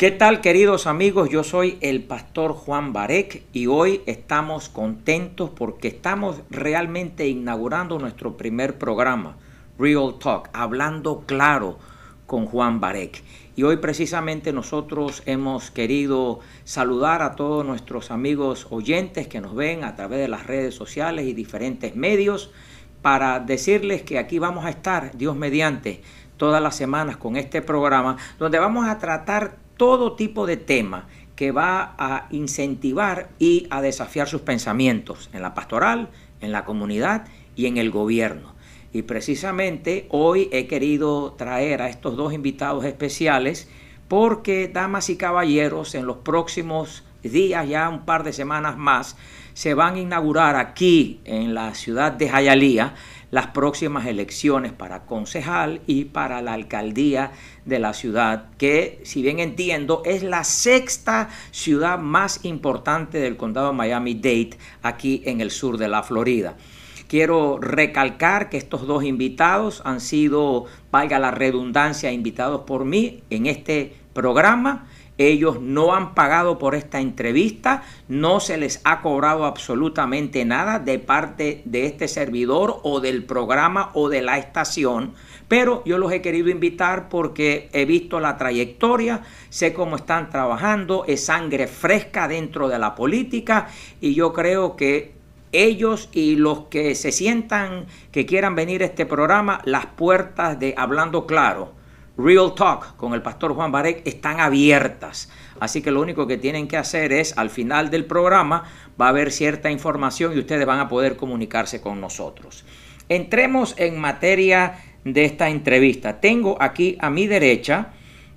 ¿Qué tal queridos amigos? Yo soy el pastor Juan Barek y hoy estamos contentos porque estamos realmente inaugurando nuestro primer programa, Real Talk, hablando claro con Juan Barek. Y hoy precisamente nosotros hemos querido saludar a todos nuestros amigos oyentes que nos ven a través de las redes sociales y diferentes medios para decirles que aquí vamos a estar, Dios mediante, todas las semanas con este programa, donde vamos a tratar todo tipo de tema que va a incentivar y a desafiar sus pensamientos en la pastoral, en la comunidad y en el gobierno. Y precisamente hoy he querido traer a estos dos invitados especiales porque, damas y caballeros, en los próximos días, ya un par de semanas más, se van a inaugurar aquí en la ciudad de Jayalía las próximas elecciones para concejal y para la alcaldía de la ciudad, que si bien entiendo es la sexta ciudad más importante del condado de Miami Dade aquí en el sur de la Florida. Quiero recalcar que estos dos invitados han sido, valga la redundancia, invitados por mí en este programa ellos no han pagado por esta entrevista, no se les ha cobrado absolutamente nada de parte de este servidor o del programa o de la estación, pero yo los he querido invitar porque he visto la trayectoria, sé cómo están trabajando, es sangre fresca dentro de la política y yo creo que ellos y los que se sientan que quieran venir a este programa, las puertas de Hablando Claro Real Talk con el pastor Juan Barek están abiertas. Así que lo único que tienen que hacer es, al final del programa, va a haber cierta información y ustedes van a poder comunicarse con nosotros. Entremos en materia de esta entrevista. Tengo aquí a mi derecha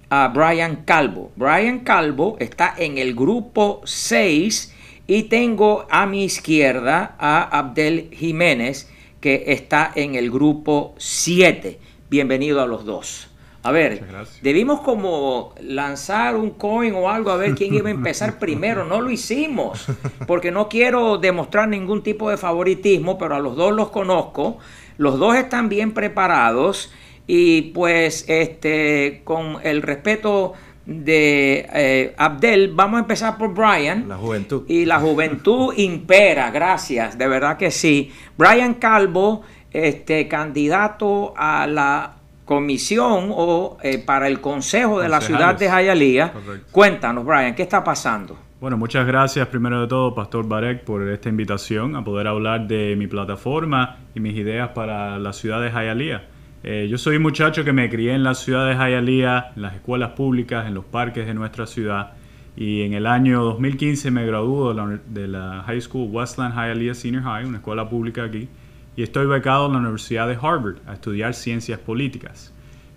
a Brian Calvo. Brian Calvo está en el grupo 6 y tengo a mi izquierda a Abdel Jiménez que está en el grupo 7. Bienvenido a los dos. A ver, debimos como lanzar un coin o algo a ver quién iba a empezar primero. No lo hicimos, porque no quiero demostrar ningún tipo de favoritismo, pero a los dos los conozco. Los dos están bien preparados y pues este con el respeto de eh, Abdel, vamos a empezar por Brian. La juventud. Y la juventud impera, gracias, de verdad que sí. Brian Calvo, este candidato a la comisión o eh, para el consejo de la ciudad de Jayalía. Cuéntanos, Brian, ¿qué está pasando? Bueno, muchas gracias primero de todo, Pastor Barek, por esta invitación a poder hablar de mi plataforma y mis ideas para la ciudad de Jayalía. Eh, yo soy un muchacho que me crié en la ciudad de Jayalía, en las escuelas públicas, en los parques de nuestra ciudad. Y en el año 2015 me graduó de la, de la High School Westland Hialeah Senior High, una escuela pública aquí y estoy becado en la Universidad de Harvard a estudiar ciencias políticas.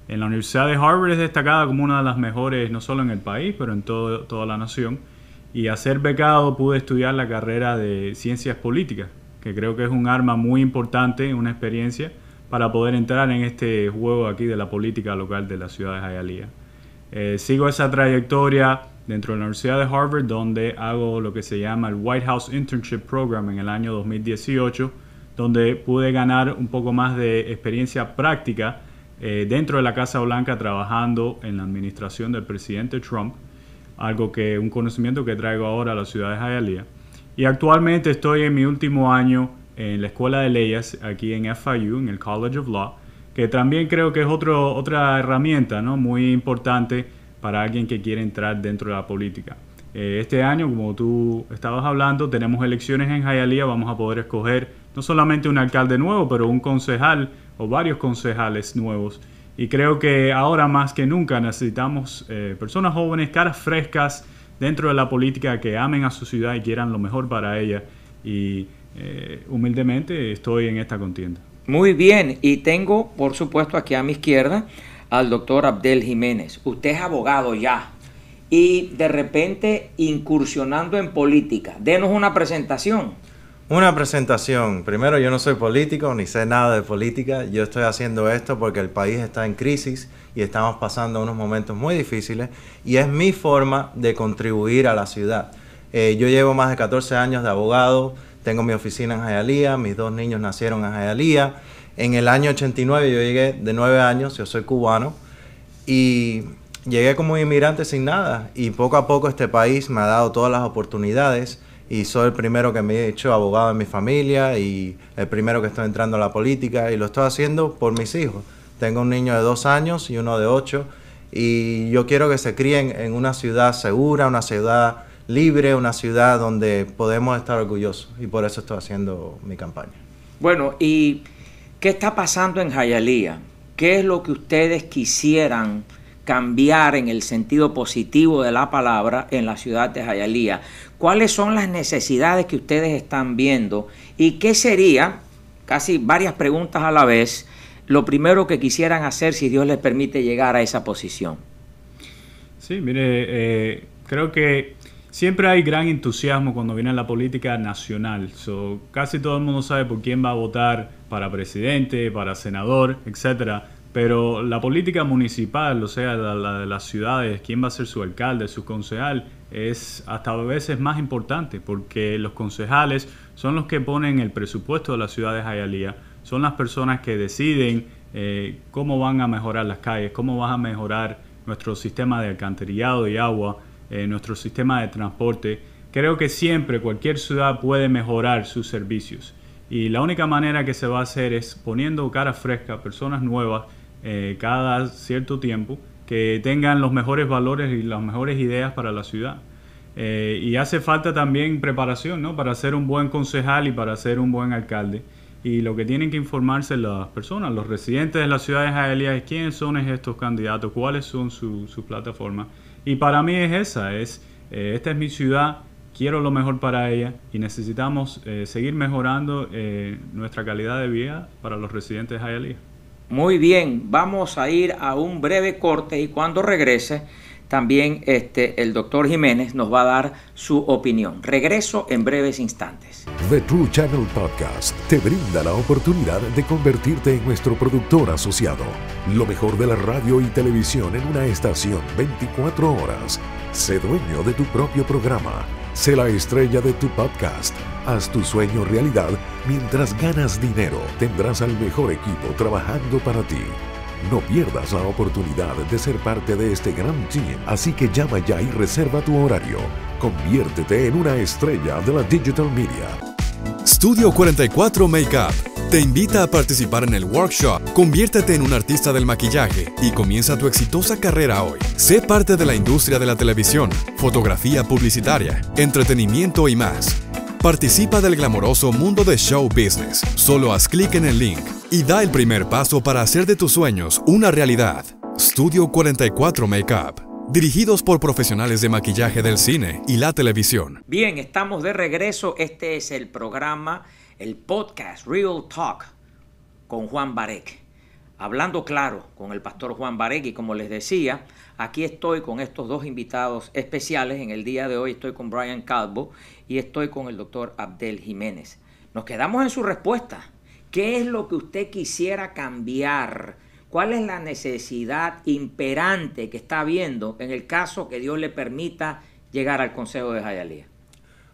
En la Universidad de Harvard es destacada como una de las mejores, no solo en el país, pero en toda la nación. Y a ser becado pude estudiar la carrera de ciencias políticas, que creo que es un arma muy importante, una experiencia para poder entrar en este juego aquí de la política local de la ciudad de Hialeah. Eh, sigo esa trayectoria dentro de la Universidad de Harvard, donde hago lo que se llama el White House Internship Program en el año 2018 donde pude ganar un poco más de experiencia práctica eh, dentro de la Casa Blanca trabajando en la administración del presidente Trump, algo que un conocimiento que traigo ahora a la ciudad de Hialeah. Y actualmente estoy en mi último año en la Escuela de Leyes aquí en FIU, en el College of Law, que también creo que es otro, otra herramienta ¿no? muy importante para alguien que quiere entrar dentro de la política. Eh, este año, como tú estabas hablando, tenemos elecciones en Hialeah, vamos a poder escoger no solamente un alcalde nuevo, pero un concejal o varios concejales nuevos. Y creo que ahora más que nunca necesitamos eh, personas jóvenes, caras frescas dentro de la política que amen a su ciudad y quieran lo mejor para ella. Y eh, humildemente estoy en esta contienda. Muy bien, y tengo por supuesto aquí a mi izquierda al doctor Abdel Jiménez. Usted es abogado ya y de repente incursionando en política. Denos una presentación. Una presentación. Primero, yo no soy político ni sé nada de política. Yo estoy haciendo esto porque el país está en crisis y estamos pasando unos momentos muy difíciles y es mi forma de contribuir a la ciudad. Eh, yo llevo más de 14 años de abogado, tengo mi oficina en Jayalía, mis dos niños nacieron en Jayalía. En el año 89 yo llegué de 9 años, yo soy cubano, y llegué como inmigrante sin nada y poco a poco este país me ha dado todas las oportunidades y soy el primero que me he hecho abogado en mi familia y el primero que estoy entrando a la política y lo estoy haciendo por mis hijos. Tengo un niño de dos años y uno de ocho y yo quiero que se críen en una ciudad segura, una ciudad libre, una ciudad donde podemos estar orgullosos y por eso estoy haciendo mi campaña. Bueno, ¿y qué está pasando en Jayalía? ¿Qué es lo que ustedes quisieran? cambiar en el sentido positivo de la palabra en la ciudad de Jayalía. ¿Cuáles son las necesidades que ustedes están viendo? ¿Y qué sería, casi varias preguntas a la vez, lo primero que quisieran hacer si Dios les permite llegar a esa posición? Sí, mire, eh, creo que siempre hay gran entusiasmo cuando viene la política nacional. So, casi todo el mundo sabe por quién va a votar para presidente, para senador, etcétera pero la política municipal, o sea, la, de las ciudades, quién va a ser su alcalde, su concejal, es hasta a veces más importante porque los concejales son los que ponen el presupuesto de las ciudades Hialeah, son las personas que deciden eh, cómo van a mejorar las calles, cómo van a mejorar nuestro sistema de alcantarillado y agua, eh, nuestro sistema de transporte. Creo que siempre cualquier ciudad puede mejorar sus servicios y la única manera que se va a hacer es poniendo cara fresca, personas nuevas eh, cada cierto tiempo que tengan los mejores valores y las mejores ideas para la ciudad. Eh, y hace falta también preparación ¿no? para ser un buen concejal y para ser un buen alcalde. Y lo que tienen que informarse las personas, los residentes de las ciudades es quiénes son estos candidatos, cuáles son sus plataformas. Y para mí es esa, es eh, esta es mi ciudad, quiero lo mejor para ella y necesitamos seguir mejorando nuestra calidad de vida para los residentes de israelíes. Muy bien, vamos a ir a un breve corte y cuando regrese también este, el doctor Jiménez nos va a dar su opinión. Regreso en breves instantes. The True Channel Podcast te brinda la oportunidad de convertirte en nuestro productor asociado. Lo mejor de la radio y televisión en una estación 24 horas. Sé dueño de tu propio programa. Sé la estrella de tu podcast. Haz tu sueño realidad mientras ganas dinero. Tendrás al mejor equipo trabajando para ti. No pierdas la oportunidad de ser parte de este gran team, así que llama ya y reserva tu horario. Conviértete en una estrella de la digital media. Studio 44 Makeup te invita a participar en el workshop Conviértete en un artista del maquillaje y comienza tu exitosa carrera hoy. Sé parte de la industria de la televisión, fotografía publicitaria, entretenimiento y más. Participa del glamoroso mundo de show business. Solo haz clic en el link y da el primer paso para hacer de tus sueños una realidad. Studio 44 Makeup. Dirigidos por profesionales de maquillaje del cine y la televisión. Bien, estamos de regreso. Este es el programa, el podcast Real Talk con Juan Barek. Hablando claro con el pastor Juan Baregui, como les decía, aquí estoy con estos dos invitados especiales. En el día de hoy estoy con Brian Calvo y estoy con el doctor Abdel Jiménez. Nos quedamos en su respuesta. ¿Qué es lo que usted quisiera cambiar? ¿Cuál es la necesidad imperante que está viendo en el caso que Dios le permita llegar al Consejo de Jayalía?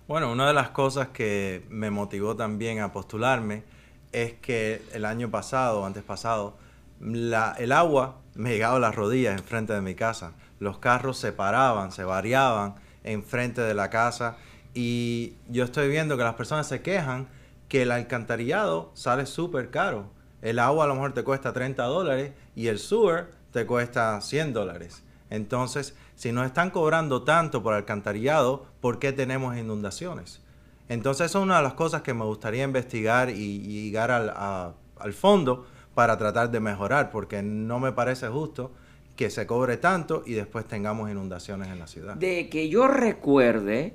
Bueno, una de las cosas que me motivó también a postularme es que el año pasado, antes pasado, el agua me llegaba a las rodillas enfrente de mi casa. Los carros se paraban, se variaban enfrente de la casa. Y yo estoy viendo que las personas se quejan que el alcantarillado sale súper caro. El agua a lo mejor te cuesta 30 dólares y el sewer te cuesta 100 dólares. Entonces, si nos están cobrando tanto por alcantarillado, ¿por qué tenemos inundaciones? Entonces, eso es una de las cosas que me gustaría investigar y, llegar al fondo para tratar de mejorar, porque no me parece justo que se cobre tanto y después tengamos inundaciones en la ciudad. De que yo recuerde,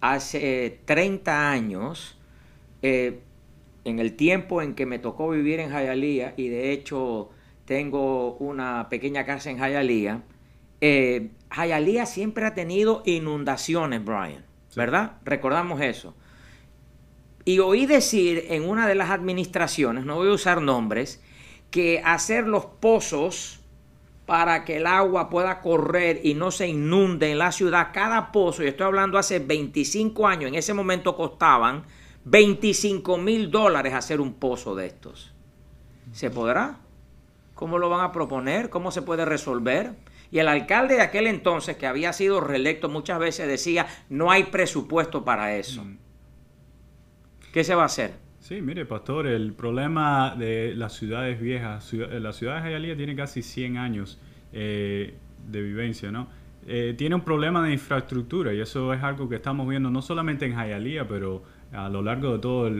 hace 30 años, eh, en el tiempo en que me tocó vivir en Jayalía, y de hecho tengo una pequeña casa en Jayalía, eh, siempre ha tenido inundaciones, Brian, ¿verdad? Recordamos eso. Y oí decir en una de las administraciones, no voy a usar nombres, que hacer los pozos para que el agua pueda correr y no se inunde en la ciudad, cada pozo, y estoy hablando hace 25 años, en ese momento costaban 25 mil dólares hacer un pozo de estos. ¿Se podrá? ¿Cómo lo van a proponer? ¿Cómo se puede resolver? Y el alcalde de aquel entonces, que había sido reelecto muchas veces, decía, no hay presupuesto para eso. Mm. ¿Qué se va a hacer? Sí, mire, pastor, el problema de las ciudades viejas, eh, la ciudad de Jayalía tiene casi 100 años eh, de vivencia, ¿no? Eh, tiene un problema de infraestructura y eso es algo que estamos viendo no solamente en Jayalía, pero a lo largo de todos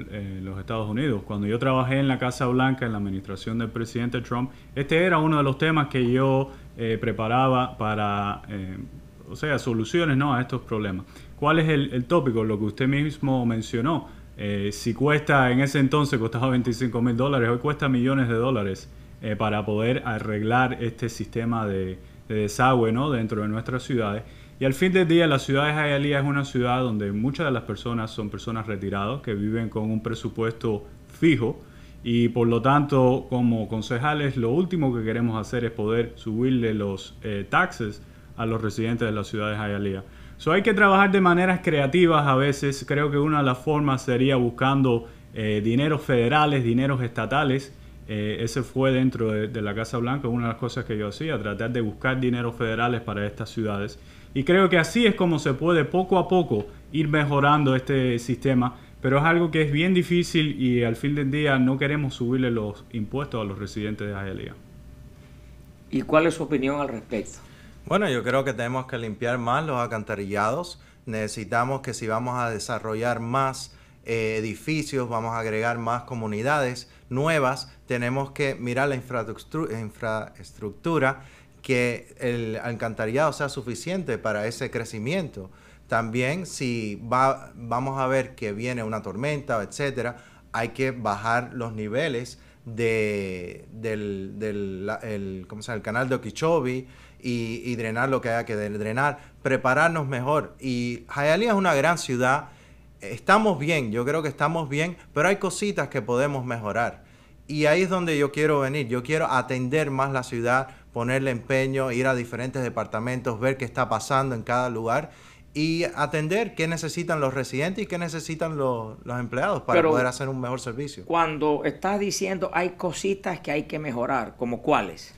los Estados Unidos. Cuando yo trabajé en la Casa Blanca, en la administración del presidente Trump, este era uno de los temas que yo preparaba para, o sea, soluciones a estos problemas. ¿Cuál es el, tópico? Lo que usted mismo mencionó. Eh, si cuesta, en ese entonces costaba 25 mil dólares, hoy cuesta millones de dólares eh, para poder arreglar este sistema de, desagüe dentro de nuestras ciudades. Y al fin del día, la ciudad de Jayalía es una ciudad donde muchas de las personas son personas retiradas que viven con un presupuesto fijo y por lo tanto, como concejales, lo último que queremos hacer es poder subirle los eh, taxes a los residentes de la ciudad de Jayalía hay que trabajar de maneras creativas a veces. Creo que una de las formas sería buscando eh, dineros federales, dineros estatales. Eh, ese fue dentro de, la Casa Blanca una de las cosas que yo hacía, tratar de buscar dineros federales para estas ciudades. Y creo que así es como se puede poco a poco ir mejorando este sistema, pero es algo que es bien difícil y al fin del día no queremos subirle los impuestos a los residentes de Aelia. ¿Y cuál es su opinión al respecto? Bueno, yo creo que tenemos que limpiar más los alcantarillados. Necesitamos que si vamos a desarrollar más eh, edificios, vamos a agregar más comunidades nuevas, tenemos que mirar la infraestructura, que el alcantarillado sea suficiente para ese crecimiento. También si vamos a ver que viene una tormenta, etcétera, hay que bajar los niveles del, canal de Okeechobee y, drenar lo que haya que drenar, prepararnos mejor. Y Hialeah es una gran ciudad, estamos bien, yo creo que estamos bien, pero hay cositas que podemos mejorar. Y ahí es donde yo quiero venir, yo quiero atender más la ciudad, ponerle empeño, ir a diferentes departamentos, ver qué está pasando en cada lugar y atender qué necesitan los residentes y qué necesitan los, empleados para poder hacer un mejor servicio. Cuando estás diciendo hay cositas que hay que mejorar, ¿como cuáles?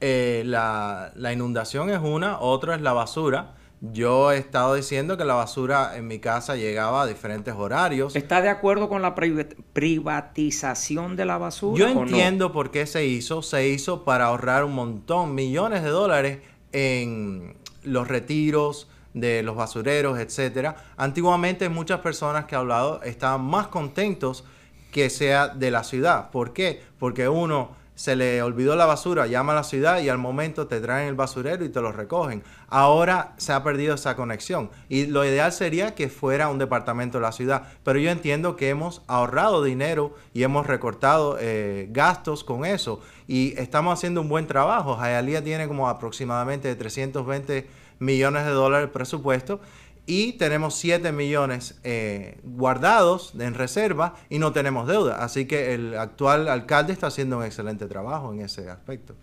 Eh, la, inundación es una, otra es la basura. Yo he estado diciendo que la basura en mi casa llegaba a diferentes horarios. ¿Estás de acuerdo con la privatización de la basura? Yo entiendo por qué se hizo. Se hizo para ahorrar un montón, millones de dólares en los retiros, de los basureros, etcétera. Antiguamente muchas personas que he hablado estaban más contentos que sea de la ciudad. ¿Por qué? Porque uno se le olvidó la basura, llama a la ciudad y al momento te traen el basurero y te lo recogen. Ahora se ha perdido esa conexión y lo ideal sería que fuera un departamento de la ciudad, pero yo entiendo que hemos ahorrado dinero y hemos recortado eh, gastos con eso y estamos haciendo un buen trabajo. Jayalía tiene como aproximadamente 320 millones de dólares de presupuesto y tenemos 7 millones eh, guardados en reserva y no tenemos deuda. Así que el actual alcalde está haciendo un excelente trabajo en ese aspecto.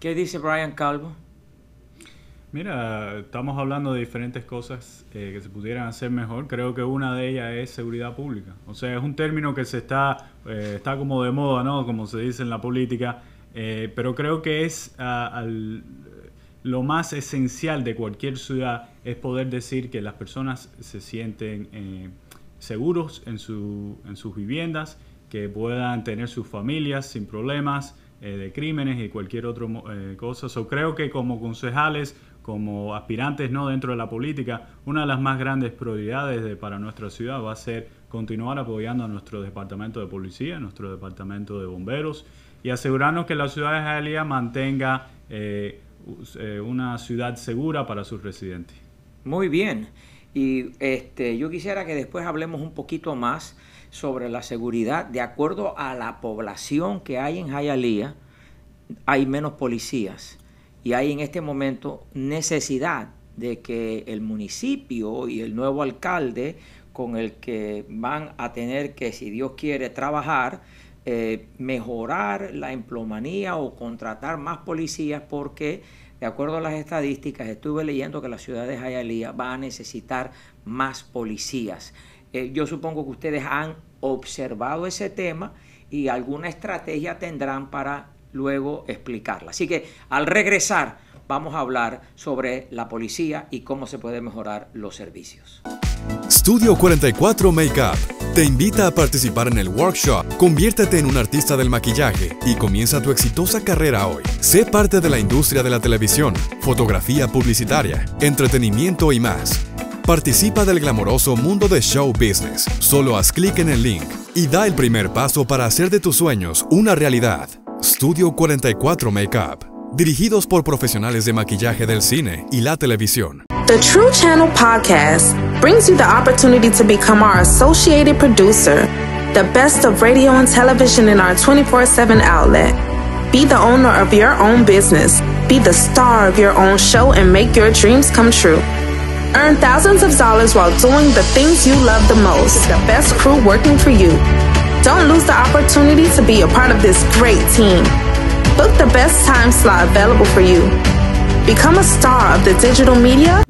¿Qué dice Brian Calvo? Mira, estamos hablando de diferentes cosas eh, que se pudieran hacer mejor. Creo que una de ellas es seguridad pública. O sea, es un término que se está, eh, está como de moda, ¿no? Como se dice en la política. pero creo que es ah, al, lo más esencial de cualquier ciudad es poder decir que las personas se sienten eh, seguros en, en, sus viviendas, que puedan tener sus familias sin problemas eh, de crímenes y cualquier otra eh, cosa. So, creo que como concejales, como aspirantes no dentro de la política, una de las más grandes prioridades para nuestra ciudad va a ser continuar apoyando a nuestro departamento de policía, nuestro departamento de bomberos y asegurarnos que la ciudad de Jalía mantenga eh, una ciudad segura para sus residentes. Muy bien. Y este, yo quisiera que después hablemos un poquito más sobre la seguridad. De acuerdo a la población que hay en Hialeah, hay menos policías y hay en este momento necesidad de que el municipio y el nuevo alcalde con el que van a tener que, si Dios quiere, trabajar, eh, mejorar la emplomanía o contratar más policías porque, de acuerdo a las estadísticas, estuve leyendo que la ciudad de Jayalía va a necesitar más policías. Eh, yo supongo que ustedes han observado ese tema y alguna estrategia tendrán para luego explicarla. Así que al regresar vamos a hablar sobre la policía y cómo se puede mejorar los servicios. Studio 44 Makeup te invita a participar en el workshop Conviértete en un artista del maquillaje y comienza tu exitosa carrera hoy. Sé parte de la industria de la televisión, fotografía publicitaria, entretenimiento y más. Participa del glamoroso mundo de show business. Solo haz clic en el link y da el primer paso para hacer de tus sueños una realidad. Studio 44 Makeup, dirigidos por profesionales de maquillaje del cine y la televisión. The True Channel podcast brings you the opportunity to become our associated producer, the best of radio and television in our 24 7 outlet. Be the owner of your own business, be the star of your own show, and make your dreams come true. Earn thousands of dollars while doing the things you love the most. The best crew working for you. Don't lose the opportunity to be a part of this great team. Book the best time slot available for you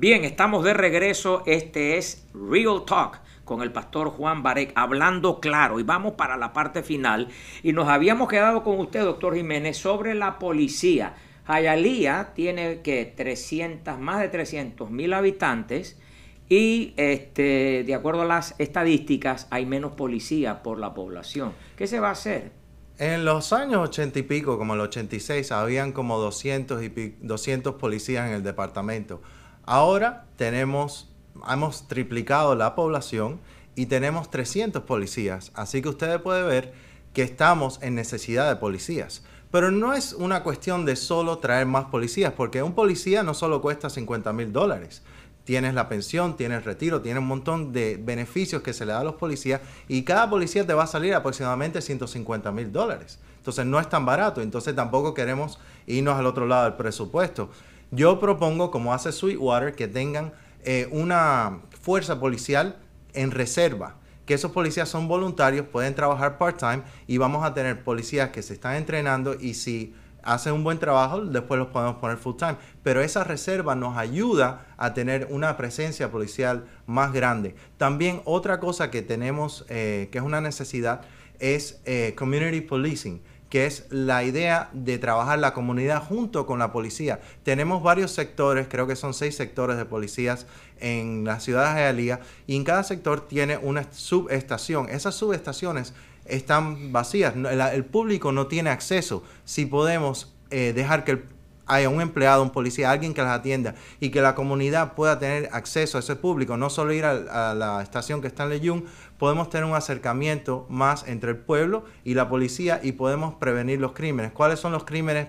Bien, estamos de regreso. Este es Real Talk con el pastor Juan Barek, hablando claro. Y vamos para la parte final. Y nos habíamos quedado con usted, doctor Jiménez, sobre la policía. Hayalía tiene que 300, más de 300 mil habitantes. Y este, de acuerdo a las estadísticas, hay menos policía por la población. ¿Qué se va a hacer? En los años ochenta y pico, como el 86, habían como 200, y 200 policías en el departamento. Ahora tenemos, hemos triplicado la población y tenemos 300 policías. Así que ustedes pueden ver que estamos en necesidad de policías. Pero no es una cuestión de solo traer más policías, porque un policía no solo cuesta 50 mil dólares tienes la pensión, tienes retiro, tienes un montón de beneficios que se le da a los policías y cada policía te va a salir aproximadamente 150 mil dólares. Entonces no es tan barato, entonces tampoco queremos irnos al otro lado del presupuesto. Yo propongo, como hace Sweetwater, que tengan eh, una fuerza policial en reserva, que esos policías son voluntarios, pueden trabajar part-time y vamos a tener policías que se están entrenando y si hacen un buen trabajo, después los podemos poner full time. Pero esa reserva nos ayuda a tener una presencia policial más grande. También otra cosa que tenemos, eh, que es una necesidad, es eh, community policing que es la idea de trabajar la comunidad junto con la policía. Tenemos varios sectores, creo que son seis sectores de policías en las ciudades de Alía, y en cada sector tiene una subestación. Esas subestaciones están vacías, el, público no tiene acceso. Si podemos eh, dejar que haya un empleado, un policía, alguien que las atienda y que la comunidad pueda tener acceso a ese público, no solo ir a, la estación que está en Leyun, podemos tener un acercamiento más entre el pueblo y la policía y podemos prevenir los crímenes. ¿Cuáles son los crímenes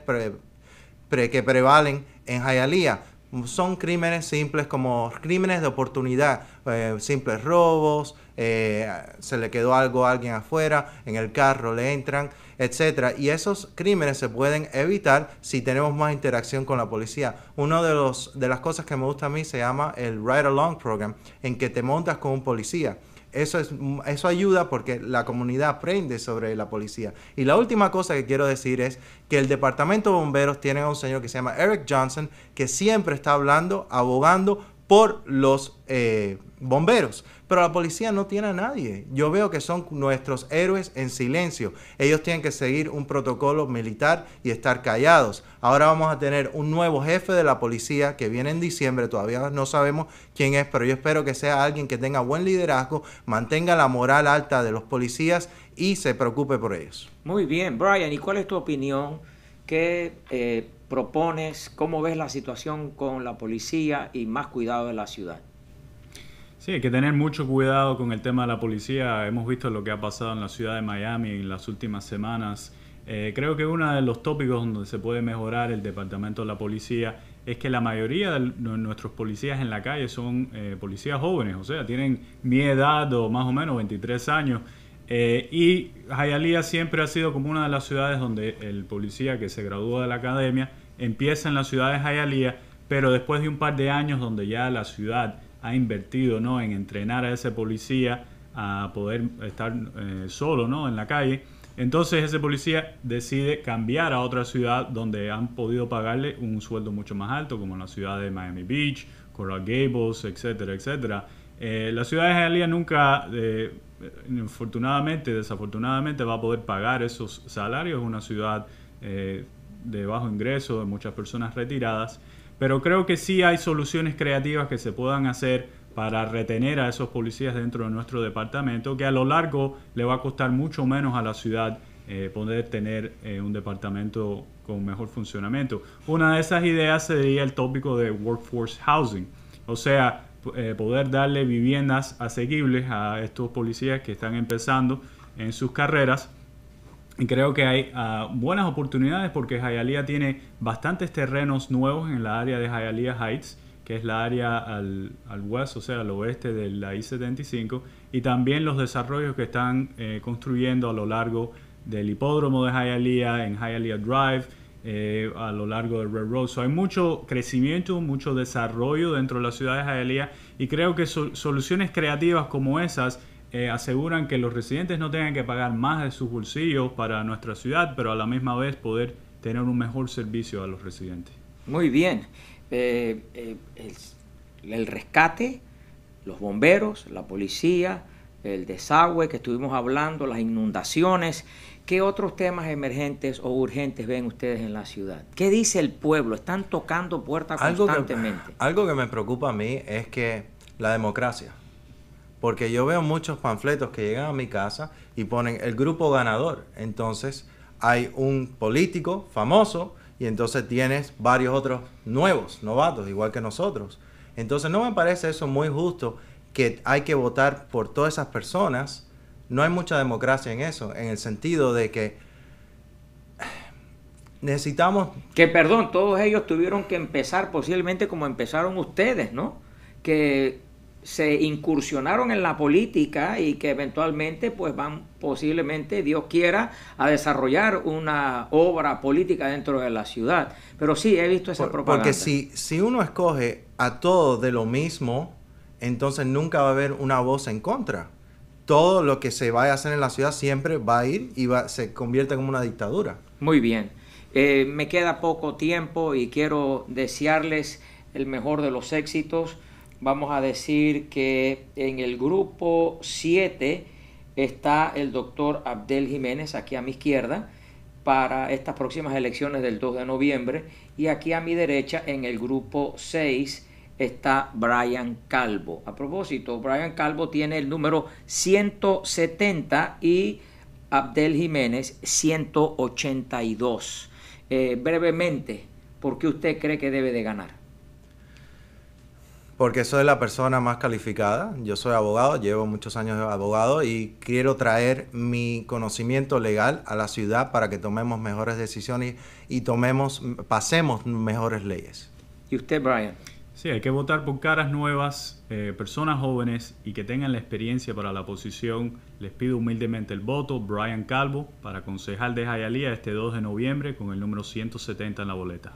que prevalen en Jayalía? Son crímenes simples como crímenes de oportunidad, eh, simples robos, eh, se le quedó algo a alguien afuera, en el carro le entran, etcétera. Y esos crímenes se pueden evitar si tenemos más interacción con la policía. Una de, los, de las cosas que me gusta a mí se llama el Ride Along Program, en que te montas con un policía. Eso, es, eso ayuda porque la comunidad aprende sobre la policía. Y la última cosa que quiero decir es que el departamento de bomberos tiene a un señor que se llama Eric Johnson, que siempre está hablando, abogando por los eh, bomberos pero la policía no tiene a nadie. Yo veo que son nuestros héroes en silencio. Ellos tienen que seguir un protocolo militar y estar callados. Ahora vamos a tener un nuevo jefe de la policía que viene en diciembre. Todavía no sabemos quién es, pero yo espero que sea alguien que tenga buen liderazgo, mantenga la moral alta de los policías y se preocupe por ellos. Muy bien, Brian, ¿y cuál es tu opinión? ¿Qué eh, propones? ¿Cómo ves la situación con la policía y más cuidado en la ciudad? Sí, hay que tener mucho cuidado con el tema de la policía. Hemos visto lo que ha pasado en la ciudad de Miami en las últimas semanas. Eh, creo que uno de los tópicos donde se puede mejorar el departamento de la policía es que la mayoría de nuestros policías en la calle son eh, policías jóvenes, o sea, tienen mi edad o más o menos 23 años. Eh, y Hialeah siempre ha sido como una de las ciudades donde el policía que se gradúa de la academia empieza en la ciudad de Hialeah, pero después de un par de años donde ya la ciudad ha invertido ¿no? en entrenar a ese policía a poder estar eh, solo ¿no? en la calle. Entonces ese policía decide cambiar a otra ciudad donde han podido pagarle un sueldo mucho más alto, como la ciudad de Miami Beach, Coral Gables, etcétera, etcétera. Eh, la ciudad de Jalía nunca, eh, desafortunadamente, va a poder pagar esos salarios. Es una ciudad de bajo ingreso, de muchas personas retiradas. Pero creo que sí hay soluciones creativas que se puedan hacer para retener a esos policías dentro de nuestro departamento, que a lo largo le va a costar mucho menos a la ciudad eh, poder tener eh, un departamento con mejor funcionamiento. Una de esas ideas sería el tópico de workforce housing, o sea, eh, poder darle viviendas asequibles a estos policías que están empezando en sus carreras y Creo que hay ah, buenas oportunidades porque Hialeah tiene bastantes terrenos nuevos en la área de Hialeah Heights, que es la área al, al west, o sea, al oeste de la I-75, y también los desarrollos que están eh, construyendo a lo largo del hipódromo de Hialeah, en Hialeah Drive, eh, a lo largo del Red Road. So, hay mucho crecimiento, mucho desarrollo dentro de la ciudad de Hialeah, y creo que soluciones creativas como esas eh, aseguran que los residentes no tengan que pagar más de sus bolsillos para nuestra ciudad, pero a la misma vez poder tener un mejor servicio a los residentes. Muy bien. Eh, eh, el, rescate, los bomberos, la policía, el desagüe que estuvimos hablando, las inundaciones. ¿Qué otros temas emergentes o urgentes ven ustedes en la ciudad? ¿Qué dice el pueblo? ¿Están tocando puertas constantemente? algo que me preocupa a mí es que la democracia, porque yo veo muchos panfletos que llegan a mi casa y ponen el grupo ganador. Entonces hay un político famoso y entonces tienes varios otros nuevos, novatos, igual que nosotros. Entonces no me parece eso muy justo que hay que votar por todas esas personas. No hay mucha democracia en eso, en el sentido de que necesitamos... Que perdón, todos ellos tuvieron que empezar posiblemente como empezaron ustedes, ¿no? Que se incursionaron en la política y que eventualmente pues van posiblemente, Dios quiera, a desarrollar una obra política dentro de la ciudad. Pero sí, he visto esa propaganda. Porque si, si uno escoge a todos de lo mismo, entonces nunca va a haber una voz en contra. Todo lo que se vaya a hacer en la ciudad siempre va a ir y va, se convierte como una dictadura. Muy bien. Eh, me queda poco tiempo y quiero desearles el mejor de los éxitos vamos a decir que en el grupo 7 está el doctor Abdel Jiménez, aquí a mi izquierda, para estas próximas elecciones del 2 de noviembre. Y aquí a mi derecha, en el grupo 6, está Brian Calvo. A propósito, Brian Calvo tiene el número 170 y Abdel Jiménez 182. Eh, brevemente, ¿por qué usted cree que debe de ganar? Porque soy la persona más calificada. Yo soy abogado, llevo muchos años de abogado y quiero traer mi conocimiento legal a la ciudad para que tomemos mejores decisiones y tomemos, pasemos mejores leyes. ¿Y usted, Brian? Sí, hay que votar por caras nuevas, eh, personas jóvenes y que tengan la experiencia para la posición. Les pido humildemente el voto. Brian Calvo para concejal de Jayalía este 2 de noviembre con el número 170 en la boleta.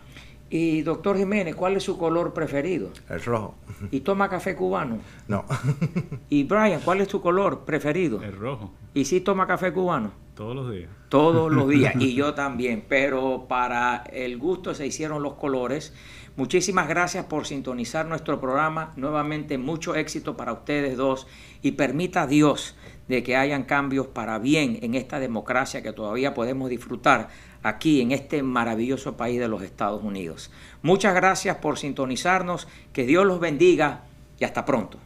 Y doctor Jiménez, ¿cuál es su color preferido? El rojo. ¿Y toma café cubano? No. y Brian, ¿cuál es tu color preferido? El rojo. ¿Y si toma café cubano? Todos los días. Todos los días. y yo también. Pero para el gusto se hicieron los colores. Muchísimas gracias por sintonizar nuestro programa. Nuevamente, mucho éxito para ustedes dos. Y permita Dios de que hayan cambios para bien en esta democracia que todavía podemos disfrutar aquí en este maravilloso país de los Estados Unidos. Muchas gracias por sintonizarnos, que Dios los bendiga y hasta pronto.